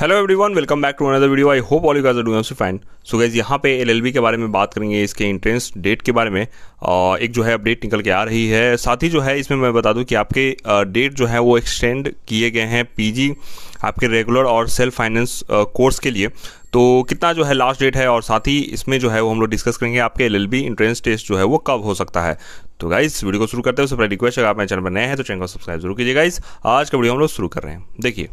hello everyone welcome back to another video I hope all you guys are doing fine so guys यहाँ पे LLB के बारे में बात करेंगे इसके इंट्रेंस डेट के बारे में एक जो है अपडेट निकल के आ रही है साथ ही जो है इसमें मैं बता दूं कि आपके डेट जो है वो एक्सटेंड किए गए हैं पीजी आपके रेगुलर और सेल्फ फाइनेंस कोर्स के लिए तो कितना जो है लास्ट डेट है और साथ ही इसमें जो है वो हम लोग डिस्कस करेंगे आपके एल एंट्रेंस टेस्ट जो है वो कब हो सकता है तो गाइस वीडियो को शुरू करते हैं उससे पहले रिक्वेस्ट अगर आप मेरे चैनल पर नए हैं तो चैनल को सब्सक्राइब जरूर कीजिए गाइस आज का वीडियो हम लोग शुरू कर रहे हैं देखिए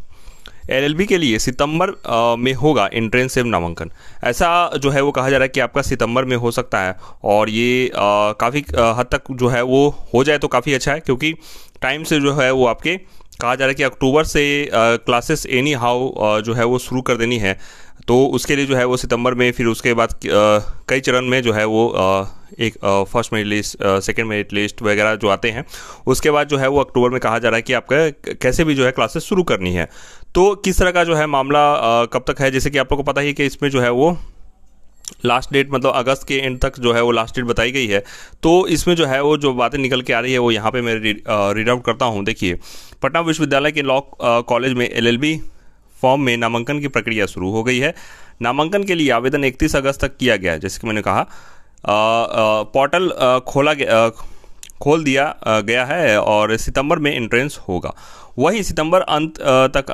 एलएलबी के लिए सितंबर में होगा एंट्रेंस एवं नामांकन ऐसा जो है वो कहा जा रहा है कि आपका सितंबर में हो सकता है और ये काफ़ी हद तक जो है वो हो जाए तो काफ़ी अच्छा है क्योंकि टाइम से जो है वो आपके कहा जा रहा है कि अक्टूबर से क्लासेस एनी हाउ जो है वो शुरू कर देनी है तो उसके लिए जो है वो सितंबर में फिर उसके बाद कई चरण में जो है वो एक first merit list second merit list वगैरह जो आते हैं उसके बाद जो है वो अक्टूबर में कहा जा रहा है कि आपका कैसे भी जो है क्लासेस शुरू करनी है तो किस तरह का जो है मामला कब तक है जैसे कि आप लोग को पता ही कि इसमें जो है वो लास्ट डेट मतलब अगस्त के एंड तक जो है वो लास्ट डेट बताई गई है तो इसमें जो है वो जो बातें निकल के आ रही है वो यहाँ पे मैं रीड आउट करता हूँ देखिए पटना विश्वविद्यालय के लॉ कॉलेज में एलएलबी फॉर्म में नामांकन की प्रक्रिया शुरू हो गई है नामांकन के लिए आवेदन 31 अगस्त तक किया गया जैसे कि मैंने कहा पोर्टल खोला गया खोल दिया गया है और सितंबर में एंट्रेंस होगा वही सितंबर अंत तक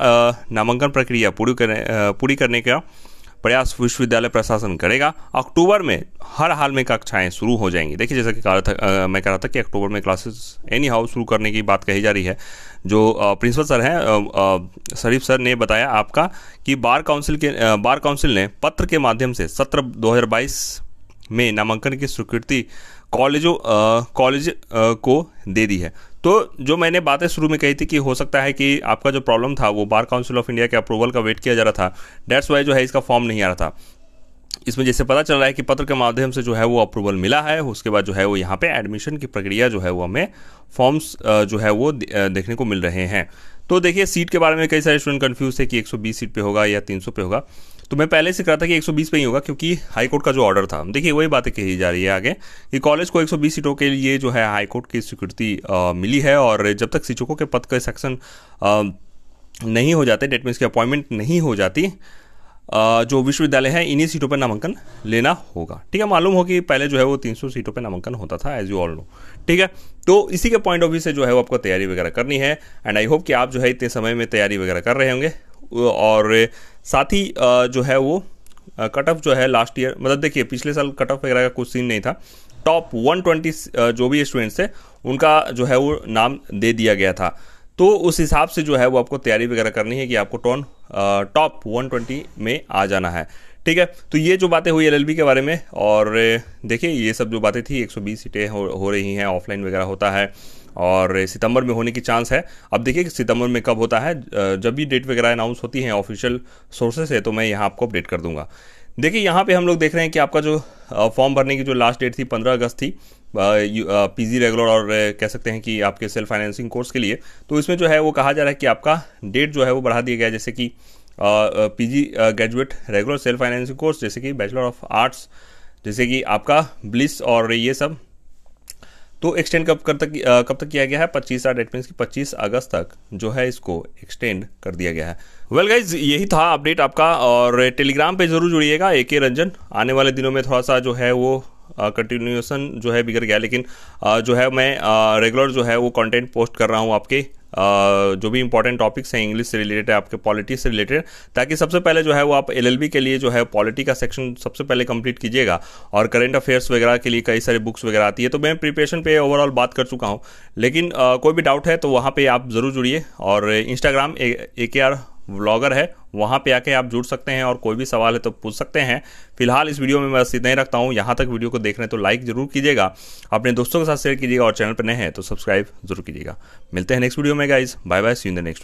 नामांकन प्रक्रिया पूरी करने पूरी करने का प्रयास विश्वविद्यालय प्रशासन करेगा अक्टूबर में हर हाल में कक्षाएं शुरू हो जाएंगी देखिए जैसा कि कहा था मैं कह रहा था कि अक्टूबर में क्लासेस एनी हाउ शुरू करने की बात कही जा रही है जो प्रिंसिपल सर हैं शरीफ सर ने बताया आपका कि बार काउंसिल के बार काउंसिल ने पत्र के माध्यम से सत्र दो में नामांकन की स्वीकृति कॉलेजों कॉलेज को दे दी है तो जो मैंने बातें शुरू में कही थी कि हो सकता है कि आपका जो प्रॉब्लम था वो बार काउंसिल ऑफ इंडिया के अप्रूवल का वेट किया जा रहा था डेट्स वाई जो है इसका फॉर्म नहीं आ रहा था इसमें जैसे पता चल रहा है कि पत्र के माध्यम से जो है वो अप्रूवल मिला है उसके बाद जो है वो यहाँ पे एडमिशन की प्रक्रिया जो है वो हमें फॉर्म्स जो है वो देखने को मिल रहे हैं तो देखिए सीट के बारे में कई सारे स्टूडेंट कन्फ्यूज थे कि 120 सीट पे होगा या 300 पे होगा तो मैं पहले से कहा था कि 120 पे ही होगा क्योंकि हाई कोर्ट का जो ऑर्डर था देखिए वही बातें कही जा रही है आगे कि कॉलेज को 120 सीटों के लिए जो है हाई कोर्ट की स्वीकृति मिली है और जब तक शिक्षकों के पद का सेक्शन नहीं हो जाते डेट मीन्स की अपॉइंटमेंट नहीं हो जाती जो विश्वविद्यालय है इन्हीं सीटों पर नामांकन लेना होगा ठीक है मालूम हो कि पहले जो है वो 300 सीटों पर नामांकन होता था एज यू ऑल नो ठीक है तो इसी के पॉइंट ऑफ व्यू से जो है वो आपको तैयारी वगैरह करनी है एंड आई होप कि आप जो है इतने समय में तैयारी वगैरह कर रहे होंगे और साथ ही जो है वो कट ऑफ जो है लास्ट ईयर मतलब देखिए पिछले साल कट ऑफ वगैरह का कुछ सीन नहीं था टॉप 120 जो भी स्टूडेंट्स थे उनका जो है वो नाम दे दिया गया था तो उस हिसाब से जो है वो आपको तैयारी वगैरह करनी है कि आपको टॉन टॉप ट्वेंटी में आ जाना है ठीक है तो ये जो बातें हुई एल के बारे में और देखिए ये सब जो बातें थी 120 सीटें हो, हो रही हैं ऑफलाइन वगैरह होता है और सितंबर में होने की चांस है अब देखिए कि सितंबर में कब होता है जब भी डेट वगैरह अनाउंस होती हैं ऑफिशियल सोर्सेस है तो मैं यहाँ आपको अपडेट कर दूंगा देखिए यहाँ पे हम लोग देख रहे हैं कि आपका जो फॉर्म भरने की जो लास्ट डेट थी 15 अगस्त थी पीजी रेगुलर और कह सकते हैं कि आपके सेल्फ फाइनेंसिंग कोर्स के लिए तो इसमें जो है वो कहा जा रहा है कि आपका डेट जो है वो बढ़ा दिया गया जैसे कि PG graduate regular self financing course जैसे कि बैचलर ऑफ आर्ट्स जैसे कि आपका ब्लिस और ये सब तो एक्सटेंड कब कर तक कब तक किया गया है पच्चीस आठ डेट मीन्स की पच्चीस अगस्त तक जो है इसको एक्सटेंड कर दिया गया है वेल well गाइज यही था अपडेट आपका और टेलीग्राम पे जरूर जुड़िएगा ए के रंजन आने वाले दिनों में थोड़ा सा जो है वो कंटिन्यूएसन जो है बिगड़ गया लेकिन जो है मैं रेगुलर जो है वो कंटेंट पोस्ट कर रहा हूँ आपके जो भी इंपॉर्टेंट टॉपिक्स हैं इंग्लिश से रिलेटेड है आपके पॉलिटी से रिलेटेड ताकि सबसे पहले जो है वो आप एल के लिए जो है पॉलिटी का सेक्शन सबसे पहले कंप्लीट कीजिएगा और करेंट अफेयर्स वगैरह के लिए कई सारी बुक्स वगैरह आती है तो मैं प्रिपरेशन पे ओवरऑल बात कर चुका हूँ लेकिन आ, कोई भी डाउट है तो वहाँ पर आप ज़रूर जुड़िए और इंस्टाग्राम ए के आर व्लॉगर है वहाँ पे आके आप जुड़ सकते हैं और कोई भी सवाल है तो पूछ सकते हैं फिलहाल इस वीडियो में मैं बस इतना ही रखता हूँ यहाँ तक वीडियो को देख रहे हैं तो लाइक जरूर कीजिएगा अपने दोस्तों के साथ शेयर कीजिएगा और चैनल पर नए हैं तो सब्सक्राइब जरूर कीजिएगा मिलते हैं नेक्स्ट वीडियो में guys bye bye see in the next